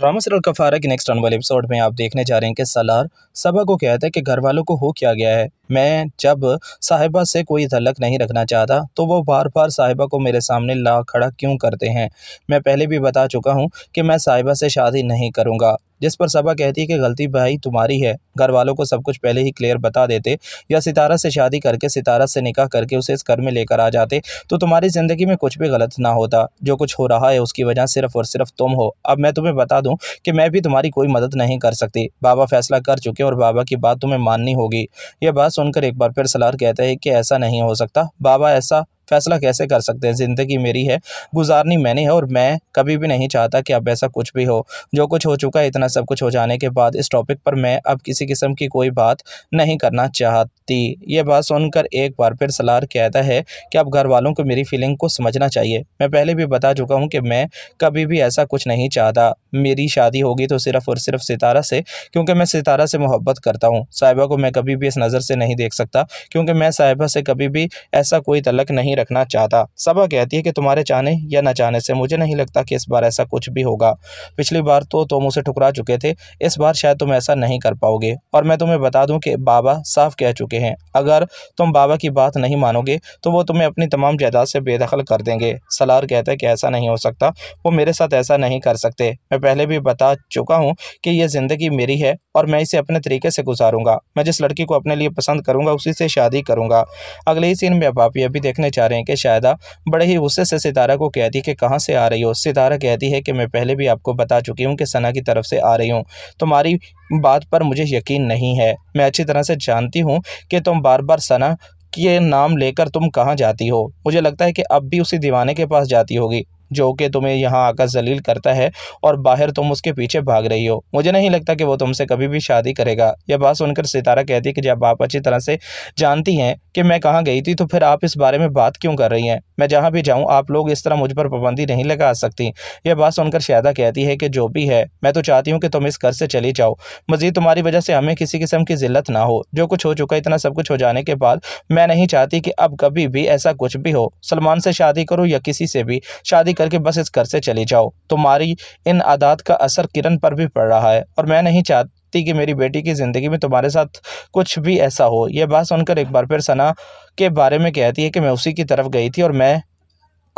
drama serial कफारा के next आने वाले एपिसोड में आप देखने जा रहे हैं कि सलार सबा को कहता है कि घर वालों को हो क्या गया है मैं जब साहिबा से कोई तलक नहीं रखना चाहता तो वो बार बार साहिबा को मेरे सामने ला खड़ा क्यों करते हैं मैं पहले भी बता चुका हूँ कि मैं साहिबा से शादी नहीं करूँगा जिस पर सबा कहती है कि गलती भाई तुम्हारी है घर वालों को सब कुछ पहले ही क्लियर बता देते या सितारा से शादी करके सितारा से निकाह करके उसे इस घर में लेकर आ जाते तो तुम्हारी ज़िंदगी में कुछ भी गलत ना होता जो कुछ हो रहा है उसकी वजह सिर्फ और सिर्फ तुम हो अब मैं तुम्हें बता दूँ कि मैं भी तुम्हारी कोई मदद नहीं कर सकती बाबा फैसला कर चुके और बाबा की बात तुम्हें माननी होगी यह बात सुनकर एक बार फिर सलार कहते हैं कि ऐसा नहीं हो सकता बाबा ऐसा फ़ैसला कैसे कर सकते हैं ज़िंदगी मेरी है गुजारनी मैंने है और मैं कभी भी नहीं चाहता कि अब ऐसा कुछ भी हो जो कुछ हो चुका है इतना सब कुछ हो जाने के बाद इस टॉपिक पर मैं अब किसी किस्म की कोई बात नहीं करना चाहती ये बात सुनकर एक बार फिर सलार कहता है कि अब घर वालों को मेरी फीलिंग को समझना चाहिए मैं पहले भी बता चुका हूँ कि मैं कभी भी ऐसा कुछ नहीं चाहता मेरी शादी होगी तो सिर्फ और सिर्फ सितारा से क्योंकि मैं सितारा से मोहब्बत करता हूँ साहिबा को मैं कभी भी इस नज़र से नहीं देख सकता क्योंकि मैं साहिबा से कभी भी ऐसा कोई तलक नहीं नहीं रखना चाहता सबा कहती है कि तुम्हारे चाहने या न चाहने से मुझे नहीं लगता कि इस बार ऐसा कुछ भी होगा पिछली बार तो तुम उसे ठुकरा चुके थे इस बार शायद तुम ऐसा नहीं कर पाओगे और मैं तुम्हें बता दूं कि बाबा साफ कह चुके हैं अगर तुम बाबा की बात नहीं मानोगे तो वो तुम्हें अपनी तमाम जायदाद से बेदखल कर देंगे सलार कहता है कि ऐसा नहीं हो सकता वो मेरे साथ ऐसा नहीं कर सकते मैं पहले भी बता चुका हूँ कि यह ज़िंदगी मेरी है और मैं इसे अपने तरीके से गुजारूंगा मैं जिस लड़की को अपने लिए पसंद करूंगा उसी से शादी करूंगा अगले ही सीन में अब आप ये भी देखने चाह रहे हैं कि शायदा बड़े ही गुस्से से सितारा को कहती कि कहाँ से आ रही हो सितारा कहती है कि मैं पहले भी आपको बता चुकी हूँ कि सना की तरफ से आ रही हूँ तुम्हारी बात पर मुझे यकीन नहीं है मैं अच्छी तरह से जानती हूँ कि तुम बार बार सना के नाम लेकर तुम कहाँ जाती हो मुझे लगता है कि अब भी उसी दीवाने के पास जाती होगी जो कि तुम्हें यहाँ आकर जलील करता है और बाहर तुम उसके पीछे भाग रही हो मुझे नहीं लगता कि वो तुमसे कभी भी शादी करेगा यह बात सुनकर सितारा कहती कि जब आप अच्छी तरह से जानती हैं कि मैं कहाँ गई थी तो फिर आप इस बारे में बात क्यों कर रही हैं मैं जहाँ भी जाऊँ आप लोग इस तरह मुझ पर पाबंदी नहीं लगा सकती यह बात सुनकर शायदा कहती है कि जो भी है मैं तो चाहती हूँ कि तुम इस घर से चली जाओ मज़ीद तुम्हारी वजह से हमें किसी किस्म की जिल्लत ना हो जो कुछ हो चुका इतना सब कुछ हो जाने के बाद मैं नहीं चाहती कि अब कभी भी ऐसा कुछ भी हो सलमान से शादी करो या किसी से भी शादी करके के बस इस घर से चले जाओ तुम्हारी इन आदात का असर किरण पर भी पड़ रहा है और मैं नहीं चाहती कि मेरी बेटी की ज़िंदगी में तुम्हारे साथ कुछ भी ऐसा हो यह बात सुनकर एक बार फिर सना के बारे में कहती है कि मैं उसी की तरफ गई थी और मैं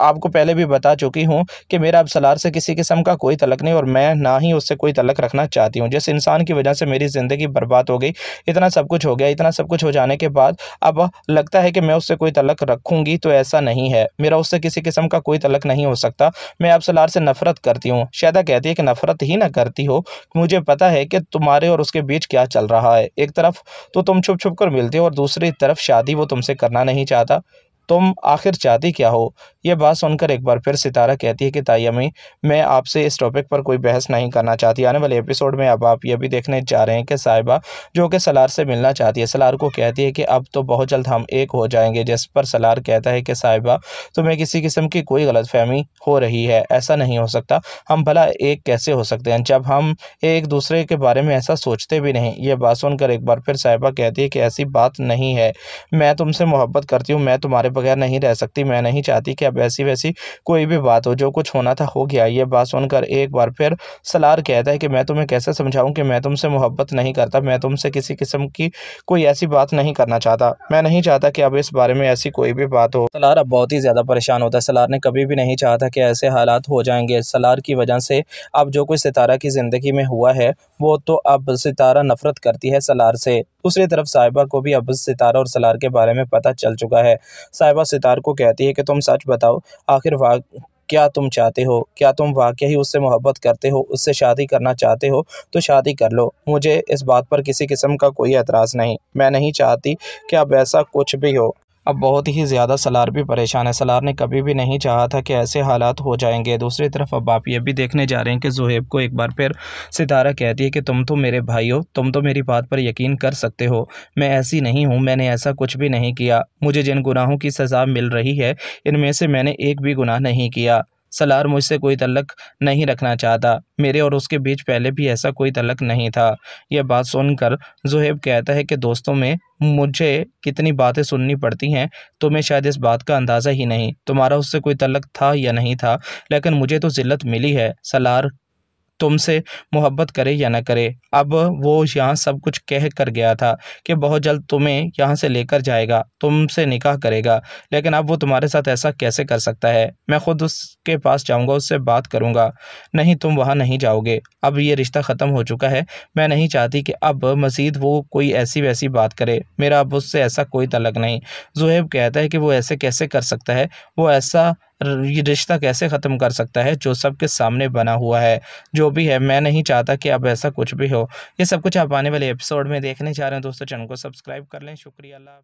आपको पहले भी बता चुकी हूँ कि मेरा अब सलार से किसी किस्म का कोई तलक नहीं और मैं ना ही उससे कोई तलक रखना चाहती हूँ जिस इंसान की वजह से मेरी ज़िंदगी बर्बाद हो गई इतना सब कुछ हो गया इतना सब कुछ हो जाने के बाद अब लगता है कि मैं उससे कोई तलक रखूँगी तो ऐसा नहीं है मेरा उससे किसी किस्म का कोई तलक नहीं हो सकता मैं अब सलार से नफ़रत करती हूँ शायदा कहती है कि नफ़रत ही ना करती हो मुझे पता है कि तुम्हारे और उसके बीच क्या चल रहा है एक तरफ तो तुम छुप छुप कर मिलते हो और दूसरी तरफ शादी वो तुमसे करना नहीं चाहता तुम आखिर चाहती क्या हो यह बात सुनकर एक बार फिर सितारा कहती है कि तयमी मैं आपसे इस टॉपिक पर कोई बहस नहीं करना चाहती आने वाले एपिसोड में अब आप यह भी देखने जा रहे हैं कि साहिबा जो कि सलार से मिलना चाहती है सलार को कहती है कि अब तो बहुत जल्द हम एक हो जाएंगे जिस पर सलार कहता है कि साहिबा तुम्हें किसी किस्म की कोई गलतफहमी हो रही है ऐसा नहीं हो सकता हम भला एक कैसे हो सकते हैं जब हम एक दूसरे के बारे में ऐसा सोचते भी नहीं यह बात सुनकर एक बार फिर साहिबा कहती है कि ऐसी बात नहीं है मैं तुमसे मोहब्बत करती हूँ मैं तुम्हारे बगैर नहीं रह सकती मैं नहीं चाहती कि अब ऐसी वैसी कोई भी बात हो जो कुछ होना था हो गया ये बात सुनकर एक बार फिर सलार कहता है कि मैं तुम्हें कैसे समझाऊँ कि मैं तुमसे मोहब्बत नहीं करता मैं तुमसे किसी किस्म की कोई ऐसी बात नहीं करना चाहता मैं नहीं चाहता कि अब इस बारे में ऐसी कोई भी बात हो सलार अब बहुत ही ज़्यादा परेशान होता है सलार ने कभी भी नहीं चाहा था कि ऐसे हालात हो जाएंगे सलार की वजह से अब जो कुछ सितारा की ज़िंदगी में हुआ है वो तो अब सितारा नफ़रत करती है सलार से दूसरी तरफ साहिबा को भी अब सितारा और सलार के बारे में पता चल चुका है साहिबा सितार को कहती है कि तुम सच बताओ आखिर वाक क्या तुम चाहते हो क्या तुम वाकई ही उससे मोहब्बत करते हो उससे शादी करना चाहते हो तो शादी कर लो मुझे इस बात पर किसी किस्म का कोई एतराज़ नहीं मैं नहीं चाहती कि अब ऐसा कुछ भी हो अब बहुत ही ज़्यादा सलार भी परेशान है सलार ने कभी भी नहीं चाहा था कि ऐसे हालात हो जाएंगे दूसरी तरफ अब आप ये भी देखने जा रहे हैं कि जुहेब को एक बार फिर सितारा कहती है कि तुम तो मेरे भाई हो तुम तो मेरी बात पर यकीन कर सकते हो मैं ऐसी नहीं हूँ मैंने ऐसा कुछ भी नहीं किया मुझे जिन गुनाहों की सज़ा मिल रही है इनमें से मैंने एक भी गुनाह नहीं किया सलार मुझसे कोई तलक नहीं रखना चाहता मेरे और उसके बीच पहले भी ऐसा कोई तलक नहीं था यह बात सुनकर जुहेब कहता है कि दोस्तों में मुझे कितनी बातें सुननी पड़ती हैं तुम्हें तो शायद इस बात का अंदाज़ा ही नहीं तुम्हारा उससे कोई तलक था या नहीं था लेकिन मुझे तो ज़िल्लत मिली है सलार तुमसे मोहब्बत करे या ना करे अब वो यहाँ सब कुछ कह कर गया था कि बहुत जल्द तुम्हें यहाँ से लेकर जाएगा तुमसे निकाह करेगा लेकिन अब वो तुम्हारे साथ ऐसा कैसे कर सकता है मैं ख़ुद उसके पास जाऊँगा उससे बात करूँगा नहीं तुम वहाँ नहीं जाओगे अब ये रिश्ता ख़त्म हो चुका है मैं नहीं चाहती कि अब मज़ीद वो कोई ऐसी वैसी बात करे मेरा अब उससे ऐसा कोई तलक नहीं जुहेब कहता है कि वो ऐसे कैसे कर सकता है वो ऐसा रिश्ता कैसे ख़त्म कर सकता है जो सबके सामने बना हुआ है जो भी है मैं नहीं चाहता कि अब ऐसा कुछ भी हो ये सब कुछ आप आने वाले एपिसोड में देखने जा रहे हैं दोस्तों चैनल को सब्सक्राइब कर लें शुक्रिया अल्लाह